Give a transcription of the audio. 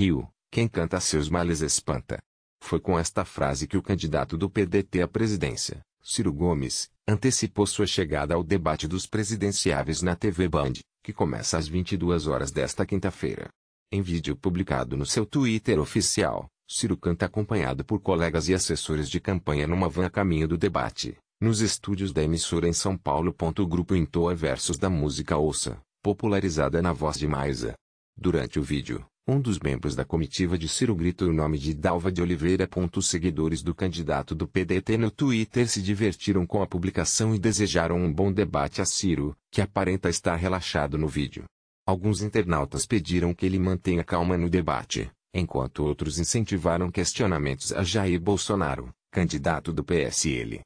Rio, quem canta seus males espanta. Foi com esta frase que o candidato do PDT à presidência, Ciro Gomes, antecipou sua chegada ao debate dos presidenciáveis na TV Band, que começa às 22 horas desta quinta-feira. Em vídeo publicado no seu Twitter oficial, Ciro canta acompanhado por colegas e assessores de campanha numa van a caminho do debate, nos estúdios da emissora em São Paulo. O grupo entoa versos da música Ouça, popularizada na voz de Maisa. Durante o vídeo, um dos membros da comitiva de Ciro grita o nome de Dalva de Oliveira. Os seguidores do candidato do PDT no Twitter se divertiram com a publicação e desejaram um bom debate a Ciro, que aparenta estar relaxado no vídeo. Alguns internautas pediram que ele mantenha calma no debate, enquanto outros incentivaram questionamentos a Jair Bolsonaro, candidato do PSL.